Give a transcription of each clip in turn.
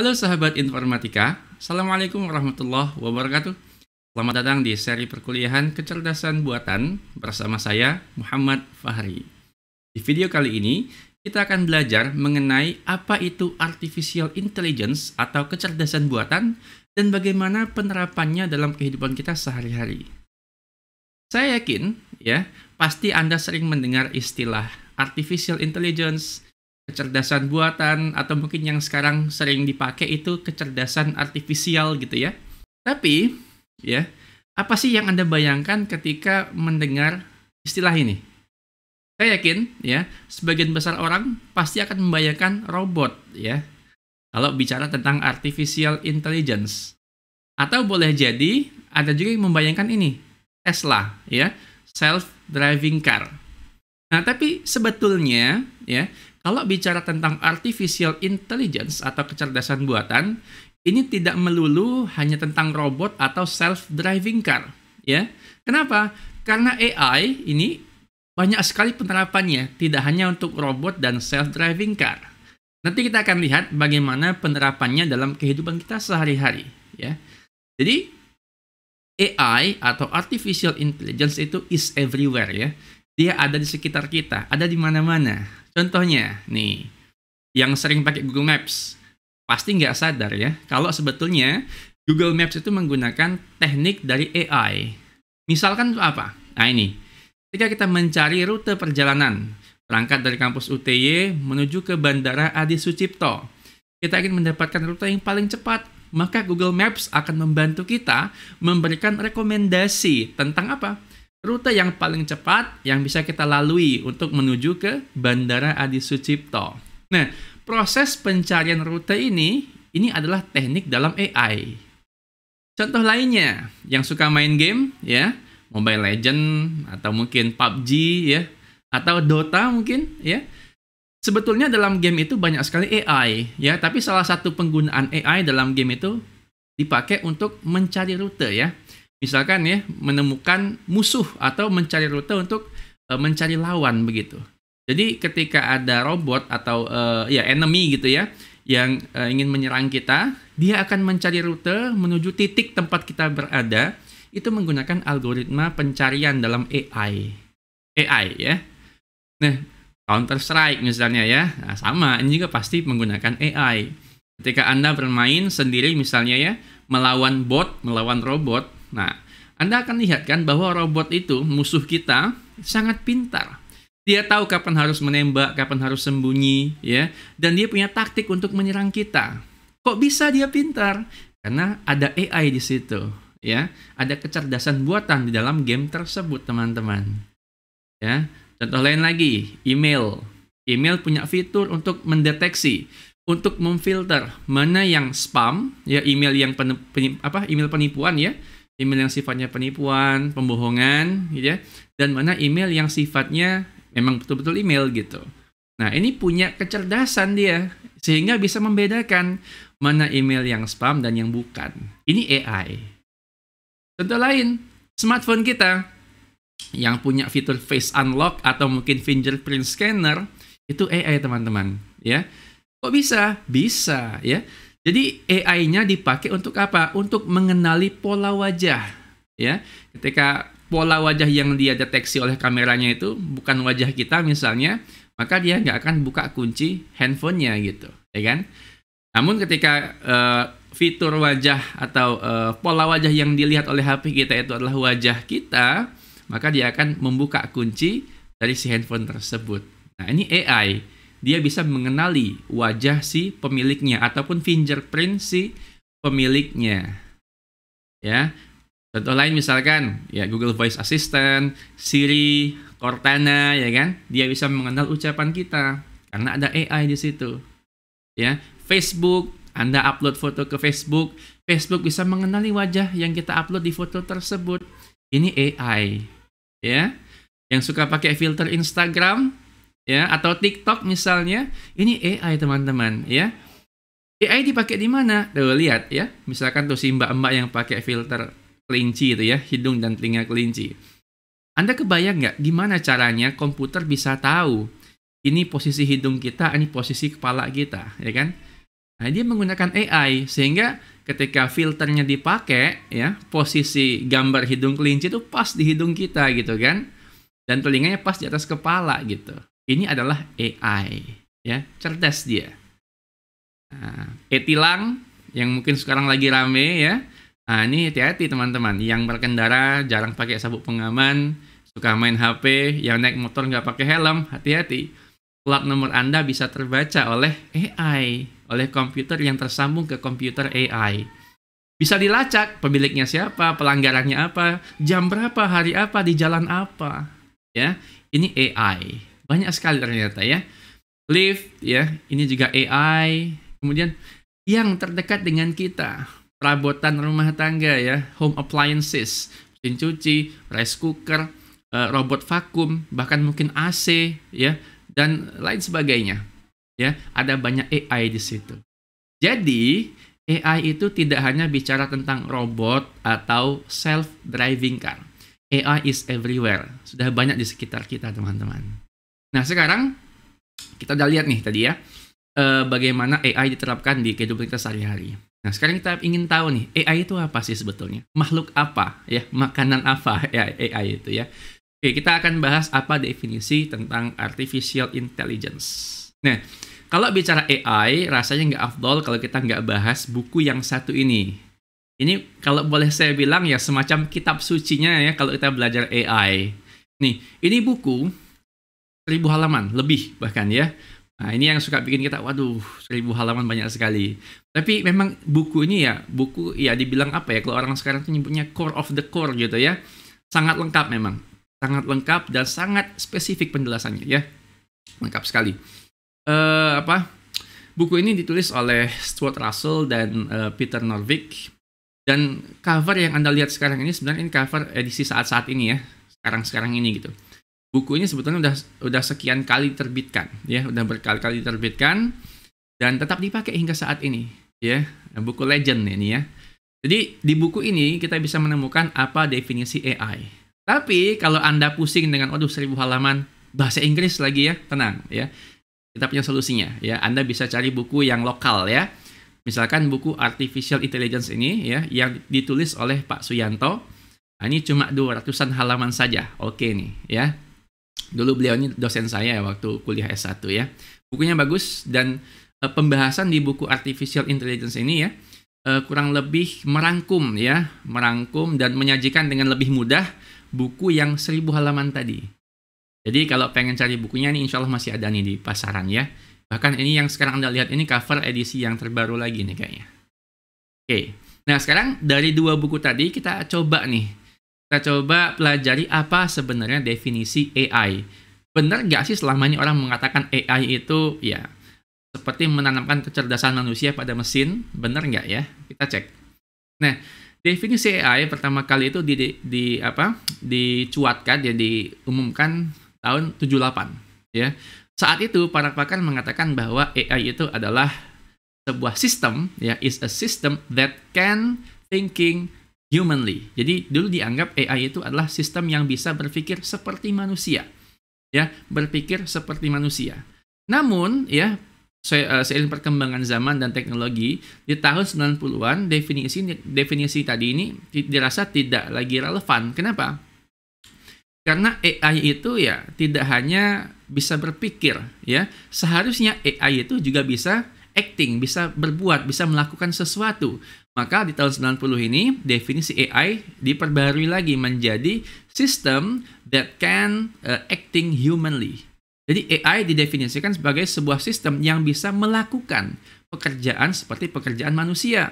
Halo sahabat informatika, Assalamualaikum warahmatullahi wabarakatuh. Selamat datang di seri perkuliahan kecerdasan buatan bersama saya Muhammad Fahri. Di video kali ini, kita akan belajar mengenai apa itu artificial intelligence atau kecerdasan buatan dan bagaimana penerapannya dalam kehidupan kita sehari-hari. Saya yakin, ya, pasti Anda sering mendengar istilah artificial intelligence, kecerdasan buatan atau mungkin yang sekarang sering dipakai itu kecerdasan artifisial gitu ya. Tapi ya, apa sih yang Anda bayangkan ketika mendengar istilah ini? Saya yakin ya, sebagian besar orang pasti akan membayangkan robot ya. Kalau bicara tentang artificial intelligence. Atau boleh jadi ada juga yang membayangkan ini, Tesla ya, self driving car. Nah, tapi sebetulnya ya, kalau bicara tentang artificial intelligence atau kecerdasan buatan, ini tidak melulu hanya tentang robot atau self-driving car, ya. Kenapa? Karena AI ini banyak sekali penerapannya, tidak hanya untuk robot dan self-driving car. Nanti kita akan lihat bagaimana penerapannya dalam kehidupan kita sehari-hari, ya. Jadi AI atau artificial intelligence itu is everywhere ya. Dia ada di sekitar kita, ada di mana-mana. Contohnya, nih, yang sering pakai Google Maps, pasti nggak sadar ya, kalau sebetulnya Google Maps itu menggunakan teknik dari AI. Misalkan itu apa? Nah ini, ketika kita mencari rute perjalanan, berangkat dari kampus UTY menuju ke Bandara Adi Sucipto, kita ingin mendapatkan rute yang paling cepat, maka Google Maps akan membantu kita memberikan rekomendasi tentang apa? rute yang paling cepat yang bisa kita lalui untuk menuju ke Bandara Adi Sucipto. Nah, proses pencarian rute ini ini adalah teknik dalam AI. Contoh lainnya yang suka main game ya, Mobile Legend atau mungkin PUBG ya atau Dota mungkin ya. Sebetulnya dalam game itu banyak sekali AI ya, tapi salah satu penggunaan AI dalam game itu dipakai untuk mencari rute ya misalkan ya menemukan musuh atau mencari rute untuk uh, mencari lawan begitu. Jadi ketika ada robot atau uh, ya enemy gitu ya yang uh, ingin menyerang kita, dia akan mencari rute menuju titik tempat kita berada itu menggunakan algoritma pencarian dalam AI. AI ya. Nah, Counter Strike misalnya ya. Nah, sama ini juga pasti menggunakan AI. Ketika Anda bermain sendiri misalnya ya, melawan bot, melawan robot, Nah, Anda akan lihat kan bahwa robot itu, musuh kita, sangat pintar. Dia tahu kapan harus menembak, kapan harus sembunyi, ya. Dan dia punya taktik untuk menyerang kita. Kok bisa dia pintar? Karena ada AI di situ, ya. Ada kecerdasan buatan di dalam game tersebut, teman-teman. Ya. Contoh lain lagi, email. Email punya fitur untuk mendeteksi untuk memfilter mana yang spam ya email yang penip, apa email penipuan ya email yang sifatnya penipuan, pembohongan, gitu ya, dan mana email yang sifatnya memang betul-betul email gitu. Nah, ini punya kecerdasan dia sehingga bisa membedakan mana email yang spam dan yang bukan. Ini AI. Contoh lain, smartphone kita yang punya fitur face unlock atau mungkin fingerprint scanner itu AI teman-teman, ya. Kok bisa? Bisa, ya. Jadi AI-nya dipakai untuk apa? Untuk mengenali pola wajah, ya. Ketika pola wajah yang dia deteksi oleh kameranya itu bukan wajah kita misalnya, maka dia nggak akan buka kunci handphonenya gitu, ya kan? Namun ketika uh, fitur wajah atau uh, pola wajah yang dilihat oleh HP kita itu adalah wajah kita, maka dia akan membuka kunci dari si handphone tersebut. Nah ini AI dia bisa mengenali wajah si pemiliknya ataupun fingerprint si pemiliknya. Ya. Contoh lain misalkan ya Google Voice Assistant, Siri, Cortana ya kan, dia bisa mengenal ucapan kita karena ada AI di situ. Ya, Facebook, Anda upload foto ke Facebook, Facebook bisa mengenali wajah yang kita upload di foto tersebut. Ini AI. Ya. Yang suka pakai filter Instagram, ya atau TikTok misalnya ini AI teman-teman ya AI dipakai di mana? Tuh lihat ya, misalkan tuh si mbak-mbak yang pakai filter kelinci itu ya, hidung dan telinga kelinci. Anda kebayang nggak gimana caranya komputer bisa tahu ini posisi hidung kita, ini posisi kepala kita, ya kan? Nah, dia menggunakan AI sehingga ketika filternya dipakai ya, posisi gambar hidung kelinci itu pas di hidung kita gitu kan? Dan telinganya pas di atas kepala gitu ini adalah AI ya cerdas dia nah, etilang yang mungkin sekarang lagi rame ya nah, ini hati-hati teman-teman yang berkendara jarang pakai sabuk pengaman suka main HP yang naik motor nggak pakai helm hati-hati plat nomor anda bisa terbaca oleh AI oleh komputer yang tersambung ke komputer AI bisa dilacak pemiliknya siapa pelanggarannya apa jam berapa hari apa di jalan apa ya ini AI banyak sekali ternyata ya. lift ya, ini juga AI. Kemudian yang terdekat dengan kita, perabotan rumah tangga ya, home appliances, mesin cuci, rice cooker, eh, robot vakum, bahkan mungkin AC ya dan lain sebagainya. Ya, ada banyak AI di situ. Jadi, AI itu tidak hanya bicara tentang robot atau self driving car. AI is everywhere. Sudah banyak di sekitar kita, teman-teman. Nah sekarang kita udah lihat nih tadi ya eh, bagaimana AI diterapkan di kehidupan kita sehari-hari. Nah sekarang kita ingin tahu nih AI itu apa sih sebetulnya? Makhluk apa ya? Makanan apa ya AI itu ya? Oke kita akan bahas apa definisi tentang artificial intelligence. Nah kalau bicara AI rasanya nggak afdol kalau kita nggak bahas buku yang satu ini. Ini kalau boleh saya bilang ya semacam kitab sucinya ya kalau kita belajar AI. Nih, ini buku seribu halaman lebih bahkan ya. Nah, ini yang suka bikin kita, waduh, seribu halaman banyak sekali. Tapi memang buku ini ya, buku ya dibilang apa ya, kalau orang sekarang tuh nyebutnya core of the core gitu ya. Sangat lengkap memang. Sangat lengkap dan sangat spesifik penjelasannya ya. Lengkap sekali. Uh, apa Buku ini ditulis oleh Stuart Russell dan uh, Peter Norvig Dan cover yang Anda lihat sekarang ini sebenarnya ini cover edisi saat-saat ini ya. Sekarang-sekarang ini gitu buku ini sebetulnya udah udah sekian kali terbitkan, ya udah berkali-kali terbitkan dan tetap dipakai hingga saat ini ya buku legend ini ya jadi di buku ini kita bisa menemukan apa definisi AI tapi kalau anda pusing dengan waduh seribu halaman bahasa Inggris lagi ya tenang ya kita punya solusinya ya anda bisa cari buku yang lokal ya misalkan buku artificial intelligence ini ya yang ditulis oleh Pak Suyanto nah, ini cuma 200-an halaman saja oke nih ya Dulu beliau ini dosen saya waktu kuliah S1 ya. Bukunya bagus dan e, pembahasan di buku Artificial Intelligence ini ya e, kurang lebih merangkum ya, merangkum dan menyajikan dengan lebih mudah buku yang seribu halaman tadi. Jadi kalau pengen cari bukunya ini insya Allah masih ada nih di pasaran ya. Bahkan ini yang sekarang Anda lihat ini cover edisi yang terbaru lagi nih kayaknya. Oke, nah sekarang dari dua buku tadi kita coba nih kita coba pelajari apa sebenarnya definisi AI. Benar nggak sih selama ini orang mengatakan AI itu ya seperti menanamkan kecerdasan manusia pada mesin? Benar nggak ya? Kita cek. Nah, definisi AI pertama kali itu di, di, di apa? dicuatkan jadi ya, diumumkan tahun 78 ya. Saat itu para pakar mengatakan bahwa AI itu adalah sebuah sistem ya is a system that can thinking humanly. Jadi dulu dianggap AI itu adalah sistem yang bisa berpikir seperti manusia. Ya, berpikir seperti manusia. Namun, ya, eh, seiring perkembangan zaman dan teknologi, di tahun 90-an definisi definisi tadi ini dirasa tidak lagi relevan. Kenapa? Karena AI itu ya tidak hanya bisa berpikir, ya. Seharusnya AI itu juga bisa acting, bisa berbuat, bisa melakukan sesuatu. Maka di tahun 90 ini definisi AI diperbarui lagi menjadi system that can uh, acting humanly. Jadi AI didefinisikan sebagai sebuah sistem yang bisa melakukan pekerjaan seperti pekerjaan manusia.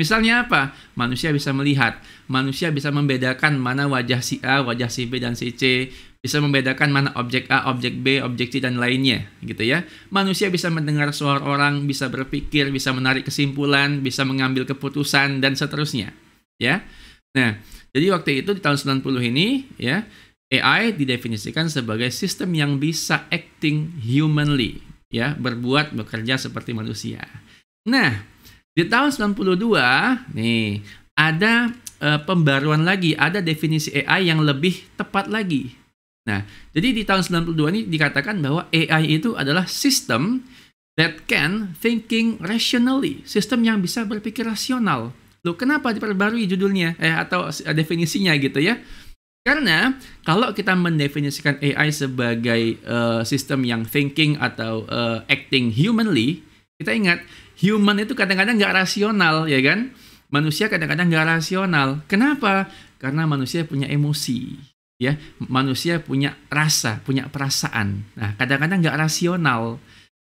Misalnya apa? Manusia bisa melihat, manusia bisa membedakan mana wajah si A, wajah si B dan si C, bisa membedakan mana objek A, objek B, objek C dan lainnya, gitu ya. Manusia bisa mendengar suara orang, bisa berpikir, bisa menarik kesimpulan, bisa mengambil keputusan dan seterusnya, ya. Nah, jadi waktu itu di tahun 90 ini, ya, AI didefinisikan sebagai sistem yang bisa acting humanly, ya, berbuat bekerja seperti manusia. Nah, di tahun 92, nih, ada e, pembaruan lagi, ada definisi AI yang lebih tepat lagi. Nah, jadi di tahun 92 ini dikatakan bahwa AI itu adalah sistem that can thinking rationally, sistem yang bisa berpikir rasional. Loh, kenapa diperbarui judulnya eh atau eh, definisinya gitu ya? Karena kalau kita mendefinisikan AI sebagai uh, sistem yang thinking atau uh, acting humanly, kita ingat human itu kadang-kadang nggak rasional ya kan manusia kadang-kadang nggak rasional kenapa karena manusia punya emosi ya manusia punya rasa punya perasaan nah kadang-kadang nggak rasional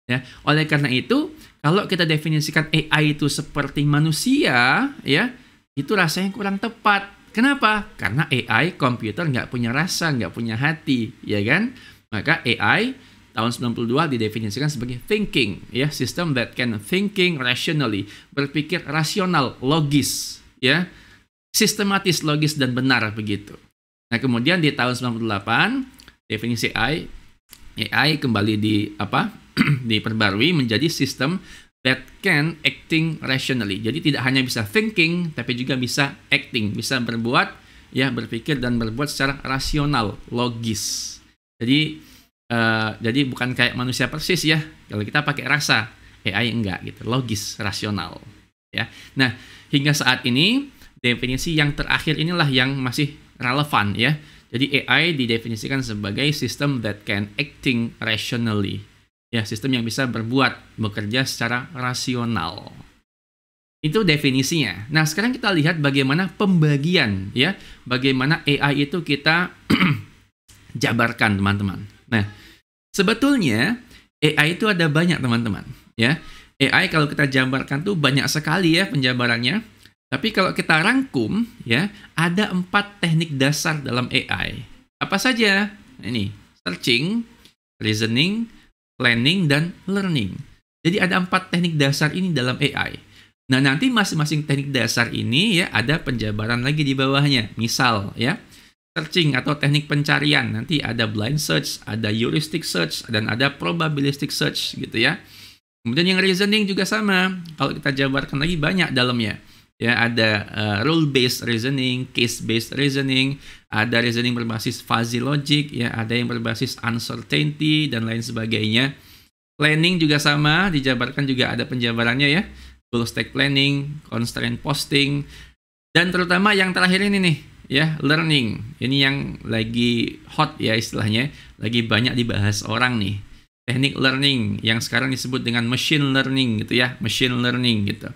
ya oleh karena itu kalau kita definisikan AI itu seperti manusia ya itu rasanya kurang tepat kenapa karena AI komputer nggak punya rasa nggak punya hati ya kan maka AI tahun 92 didefinisikan sebagai thinking, ya, sistem that can thinking rationally, berpikir rasional, logis, ya, sistematis, logis dan benar begitu. Nah, kemudian di tahun 98 definisi AI AI kembali di apa? diperbarui menjadi sistem that can acting rationally. Jadi tidak hanya bisa thinking tapi juga bisa acting, bisa berbuat ya berpikir dan berbuat secara rasional, logis. Jadi Eh, jadi bukan kayak manusia persis ya. Kalau kita pakai rasa, AI enggak gitu, logis, rasional. Ya. Nah, hingga saat ini definisi yang terakhir inilah yang masih relevan ya. Jadi AI didefinisikan sebagai sistem that can acting rationally. Ya, sistem yang bisa berbuat, bekerja secara rasional. Itu definisinya. Nah, sekarang kita lihat bagaimana pembagian ya, bagaimana AI itu kita jabarkan teman-teman Nah, sebetulnya AI itu ada banyak teman-teman, ya. AI kalau kita jabarkan tuh banyak sekali ya penjabarannya. Tapi kalau kita rangkum ya, ada empat teknik dasar dalam AI. Apa saja? Ini searching, reasoning, planning, dan learning. Jadi ada empat teknik dasar ini dalam AI. Nah nanti masing-masing teknik dasar ini ya ada penjabaran lagi di bawahnya. Misal ya, searching atau teknik pencarian. Nanti ada blind search, ada heuristic search, dan ada probabilistic search gitu ya. Kemudian yang reasoning juga sama. Kalau kita jabarkan lagi banyak dalamnya. Ya, ada uh, eh, rule based reasoning, case based reasoning, ada reasoning berbasis fuzzy logic, ya, ada yang berbasis uncertainty dan lain sebagainya. Planning juga sama, dijabarkan juga ada penjabarannya ya. Full stack planning, constraint posting, dan terutama yang terakhir ini nih, ya learning ini yang lagi hot ya istilahnya lagi banyak dibahas orang nih teknik learning yang sekarang disebut dengan machine learning gitu ya machine learning gitu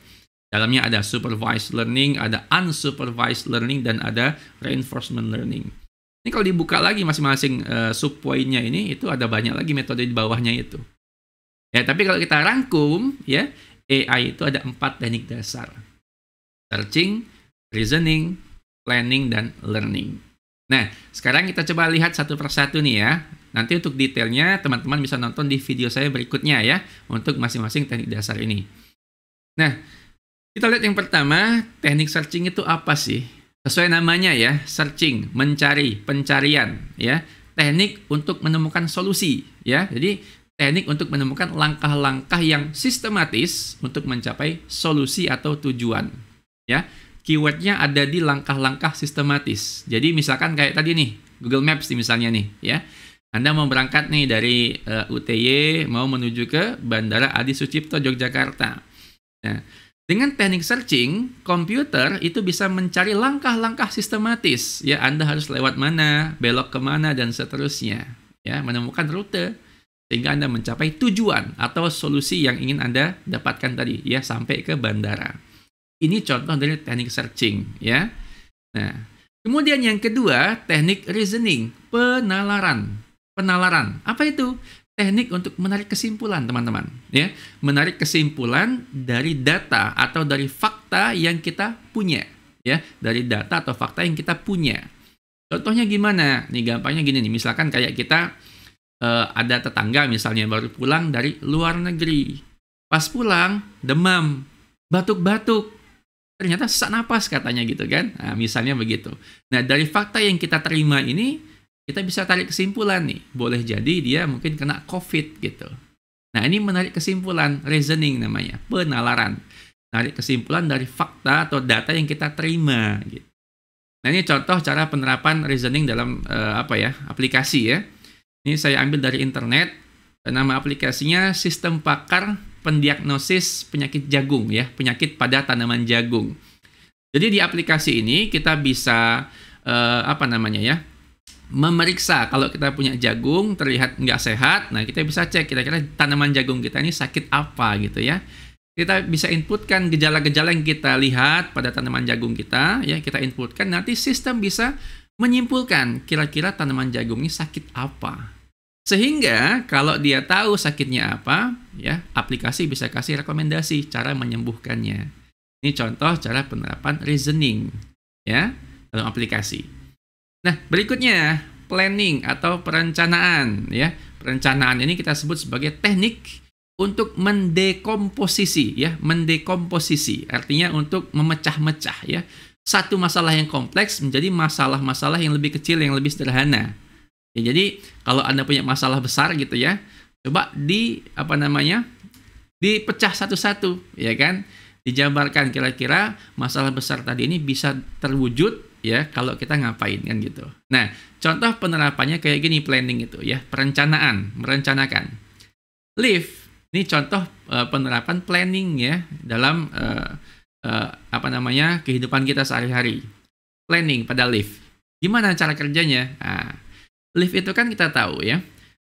dalamnya ada supervised learning ada unsupervised learning dan ada reinforcement learning ini kalau dibuka lagi masing-masing uh, subpoinnya ini itu ada banyak lagi metode di bawahnya itu ya tapi kalau kita rangkum ya AI itu ada empat teknik dasar searching reasoning planning, dan learning. Nah, sekarang kita coba lihat satu persatu nih ya. Nanti untuk detailnya teman-teman bisa nonton di video saya berikutnya ya untuk masing-masing teknik dasar ini. Nah, kita lihat yang pertama, teknik searching itu apa sih? Sesuai namanya ya, searching, mencari, pencarian ya. Teknik untuk menemukan solusi ya. Jadi teknik untuk menemukan langkah-langkah yang sistematis untuk mencapai solusi atau tujuan ya keywordnya ada di langkah-langkah sistematis. Jadi misalkan kayak tadi nih, Google Maps nih misalnya nih ya. Anda mau berangkat nih dari uh, eh, UTY mau menuju ke Bandara Adi Sucipto Yogyakarta. Nah, dengan teknik searching, komputer itu bisa mencari langkah-langkah sistematis. Ya, Anda harus lewat mana, belok kemana, dan seterusnya. Ya, menemukan rute sehingga Anda mencapai tujuan atau solusi yang ingin Anda dapatkan tadi, ya, sampai ke bandara. Ini contoh dari teknik searching, ya. Nah, kemudian yang kedua, teknik reasoning, penalaran. Penalaran. Apa itu? Teknik untuk menarik kesimpulan, teman-teman, ya. Menarik kesimpulan dari data atau dari fakta yang kita punya, ya, dari data atau fakta yang kita punya. Contohnya gimana? Nih gampangnya gini nih, misalkan kayak kita uh, ada tetangga misalnya baru pulang dari luar negeri. Pas pulang demam, batuk-batuk ternyata sesak napas katanya gitu kan. Nah, misalnya begitu. Nah, dari fakta yang kita terima ini, kita bisa tarik kesimpulan nih. Boleh jadi dia mungkin kena COVID gitu. Nah, ini menarik kesimpulan, reasoning namanya, penalaran. Tarik kesimpulan dari fakta atau data yang kita terima gitu. Nah, ini contoh cara penerapan reasoning dalam uh, apa ya, aplikasi ya. Ini saya ambil dari internet. Nama aplikasinya Sistem Pakar pendiagnosis penyakit jagung ya, penyakit pada tanaman jagung. Jadi di aplikasi ini kita bisa uh, apa namanya ya? memeriksa kalau kita punya jagung terlihat nggak sehat, nah kita bisa cek kira-kira tanaman jagung kita ini sakit apa gitu ya. Kita bisa inputkan gejala-gejala yang kita lihat pada tanaman jagung kita, ya kita inputkan nanti sistem bisa menyimpulkan kira-kira tanaman jagung ini sakit apa. Sehingga kalau dia tahu sakitnya apa, ya aplikasi bisa kasih rekomendasi cara menyembuhkannya. Ini contoh cara penerapan reasoning ya dalam aplikasi. Nah, berikutnya planning atau perencanaan ya. Perencanaan ini kita sebut sebagai teknik untuk mendekomposisi ya, mendekomposisi artinya untuk memecah-mecah ya satu masalah yang kompleks menjadi masalah-masalah yang lebih kecil yang lebih sederhana. Ya, jadi kalau Anda punya masalah besar gitu ya, coba di apa namanya dipecah satu-satu ya kan dijabarkan kira-kira masalah besar tadi ini bisa terwujud ya kalau kita ngapain kan gitu nah contoh penerapannya kayak gini planning itu ya perencanaan merencanakan lift ini contoh uh, penerapan planning ya dalam uh, uh, apa namanya kehidupan kita sehari-hari planning pada lift gimana cara kerjanya nah, lift itu kan kita tahu ya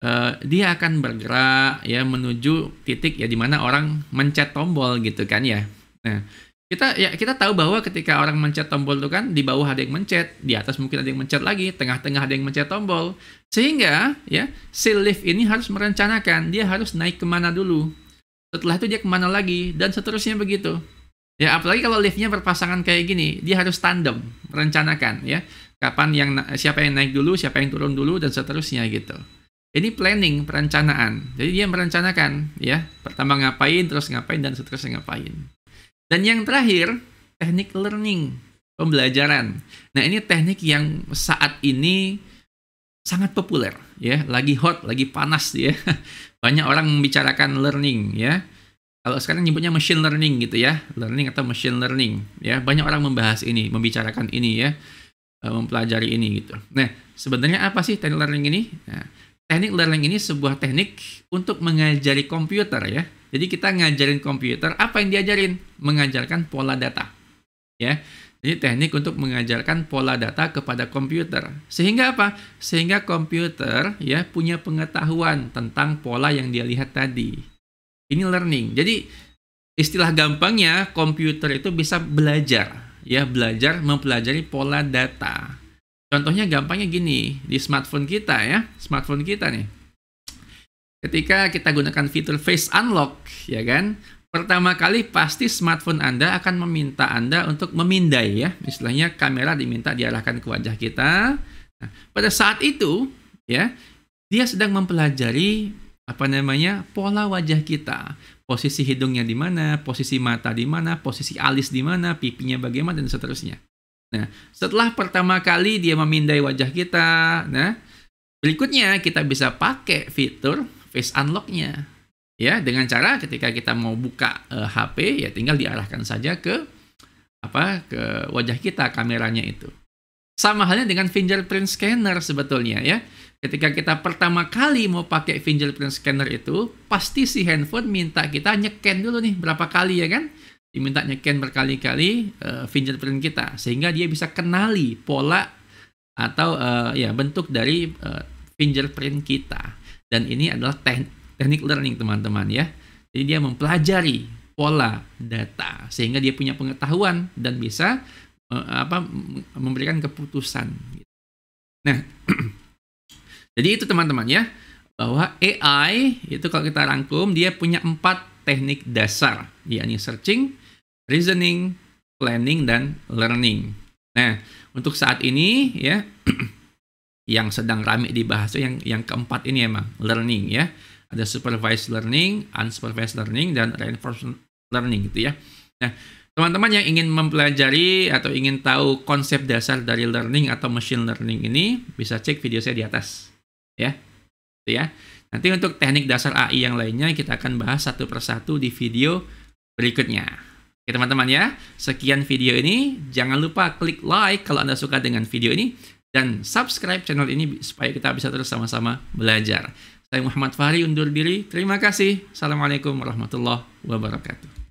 Eh, dia akan bergerak ya menuju titik ya mana orang mencet tombol gitu kan ya. Nah kita ya kita tahu bahwa ketika orang mencet tombol itu kan di bawah ada yang mencet, di atas mungkin ada yang mencet lagi, tengah-tengah ada yang mencet tombol. Sehingga ya si lift ini harus merencanakan dia harus naik kemana dulu. Setelah itu dia kemana lagi dan seterusnya begitu. Ya apalagi kalau liftnya berpasangan kayak gini, dia harus tandem merencanakan ya kapan yang siapa yang naik dulu, siapa yang turun dulu dan seterusnya gitu. Ini planning, perencanaan. Jadi dia merencanakan, ya. Pertama ngapain, terus ngapain, dan seterusnya ngapain. Dan yang terakhir, teknik learning, pembelajaran. Nah, ini teknik yang saat ini sangat populer, ya. Lagi hot, lagi panas, ya. Banyak orang membicarakan learning, ya. Kalau sekarang nyebutnya machine learning gitu ya, learning atau machine learning, ya. Banyak orang membahas ini, membicarakan ini, ya eh, mempelajari ini gitu. Nah, sebenarnya apa sih teknik learning ini? Nah, teknik learning ini sebuah teknik untuk mengajari komputer ya. Jadi kita ngajarin komputer apa yang diajarin? Mengajarkan pola data. Ya. Jadi teknik untuk mengajarkan pola data kepada komputer. Sehingga apa? Sehingga komputer ya punya pengetahuan tentang pola yang dia lihat tadi. Ini learning. Jadi istilah gampangnya komputer itu bisa belajar ya belajar mempelajari pola data Contohnya gampangnya gini, di smartphone kita ya, smartphone kita nih. Ketika kita gunakan fitur face unlock, ya kan? Pertama kali pasti smartphone Anda akan meminta Anda untuk memindai ya. misalnya kamera diminta diarahkan ke wajah kita. Nah, pada saat itu, ya, dia sedang mempelajari apa namanya pola wajah kita posisi hidungnya di mana posisi mata di mana posisi alis di mana pipinya bagaimana dan seterusnya Nah, setelah pertama kali dia memindai wajah kita, nah, berikutnya kita bisa pakai fitur face unlock-nya. Ya, dengan cara ketika kita mau buka e, eh, HP ya tinggal diarahkan saja ke apa ke wajah kita kameranya itu. Sama halnya dengan fingerprint scanner sebetulnya ya. Ketika kita pertama kali mau pakai fingerprint scanner itu, pasti si handphone minta kita nyeken dulu nih berapa kali ya kan? diminta nyeken berkali-kali uh, fingerprint kita sehingga dia bisa kenali pola atau uh, ya bentuk dari uh, fingerprint kita dan ini adalah te teknik learning teman-teman ya jadi dia mempelajari pola data sehingga dia punya pengetahuan dan bisa uh, apa memberikan keputusan nah jadi itu teman-teman ya bahwa AI itu kalau kita rangkum dia punya empat teknik dasar yakni searching reasoning, planning dan learning. Nah, untuk saat ini ya yang sedang ramai dibahas yang yang keempat ini emang learning ya. Ada supervised learning, unsupervised learning dan reinforcement learning gitu ya. Nah, teman-teman yang ingin mempelajari atau ingin tahu konsep dasar dari learning atau machine learning ini bisa cek video saya di atas ya. Gitu ya. Nanti untuk teknik dasar AI yang lainnya kita akan bahas satu persatu di video berikutnya. Oke teman-teman ya, sekian video ini. Jangan lupa klik like kalau Anda suka dengan video ini. Dan subscribe channel ini supaya kita bisa terus sama-sama belajar. Saya Muhammad Fahri undur diri. Terima kasih. Assalamualaikum warahmatullahi wabarakatuh.